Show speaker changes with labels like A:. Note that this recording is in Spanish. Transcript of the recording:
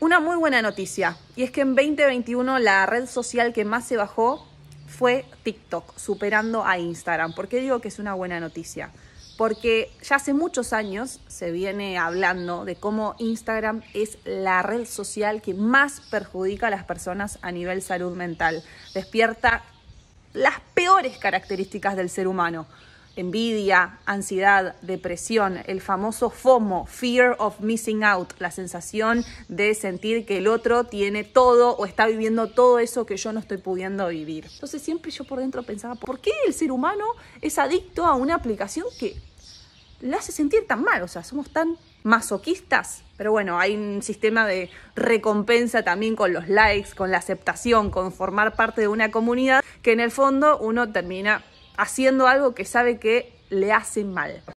A: una muy buena noticia, y es que en 2021 la red social que más se bajó fue TikTok, superando a Instagram. ¿Por qué digo que es una buena noticia? Porque ya hace muchos años se viene hablando de cómo Instagram es la red social que más perjudica a las personas a nivel salud mental. Despierta las peores características del ser humano envidia, ansiedad, depresión, el famoso FOMO, Fear of Missing Out, la sensación de sentir que el otro tiene todo o está viviendo todo eso que yo no estoy pudiendo vivir. Entonces siempre yo por dentro pensaba, ¿por qué el ser humano es adicto a una aplicación que la hace sentir tan mal? O sea, somos tan masoquistas. Pero bueno, hay un sistema de recompensa también con los likes, con la aceptación, con formar parte de una comunidad, que en el fondo uno termina haciendo algo que sabe que le hace mal.